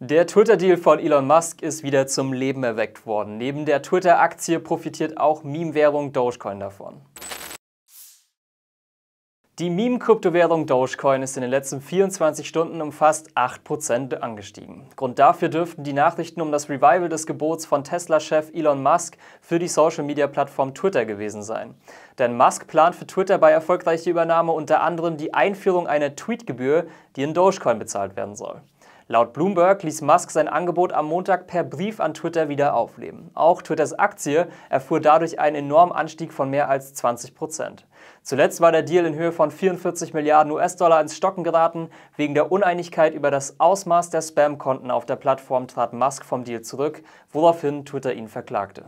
Der Twitter-Deal von Elon Musk ist wieder zum Leben erweckt worden. Neben der Twitter-Aktie profitiert auch Meme-Währung Dogecoin davon. Die Meme-Kryptowährung Dogecoin ist in den letzten 24 Stunden um fast 8% angestiegen. Grund dafür dürften die Nachrichten um das Revival des Gebots von Tesla-Chef Elon Musk für die Social-Media-Plattform Twitter gewesen sein. Denn Musk plant für Twitter bei erfolgreicher Übernahme unter anderem die Einführung einer Tweet-Gebühr, die in Dogecoin bezahlt werden soll. Laut Bloomberg ließ Musk sein Angebot am Montag per Brief an Twitter wieder aufleben. Auch Twitters Aktie erfuhr dadurch einen enormen Anstieg von mehr als 20 Prozent. Zuletzt war der Deal in Höhe von 44 Milliarden US-Dollar ins Stocken geraten. Wegen der Uneinigkeit über das Ausmaß der Spam-Konten auf der Plattform trat Musk vom Deal zurück, woraufhin Twitter ihn verklagte.